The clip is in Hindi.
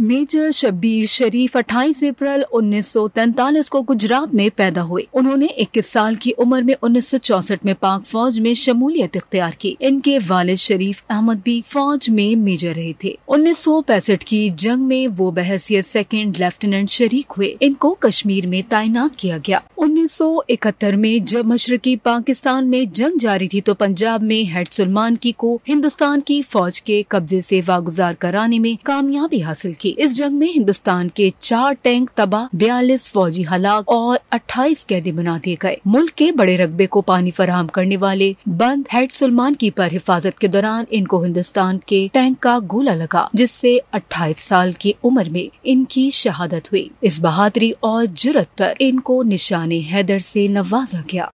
मेजर शब्बीर शरीफ 28 अप्रैल उन्नीस को गुजरात में पैदा हुए उन्होंने 21 साल की उम्र में उन्नीस में पाक फौज में शमूलियत इख्तियार की इनके वालिद शरीफ अहमद भी फौज में मेजर रहे थे उन्नीस की जंग में वो बहसियत सेकेंड लेफ्टिनेंट शरीक हुए इनको कश्मीर में तैनात किया गया 1971 में जब मशरकी पाकिस्तान में जंग जारी थी तो पंजाब में हेड सुलमान की को हिंदुस्तान की फौज के कब्जे से वागुजार कराने में कामयाबी हासिल की इस जंग में हिंदुस्तान के चार टैंक तबाह बयालीस फौजी हलाक और अट्ठाईस कैदी बना दिए गए मुल्क के बड़े रकबे को पानी फराहम करने वाले बंद हेड सलमान की पर हिफाजत के दौरान इनको हिंदुस्तान के टैंक का गोला लगा जिससे अट्ठाईस साल की उम्र में इनकी शहादत हुई इस बहादरी और जुरत पर इनको निशान हैदर से नवाजा गया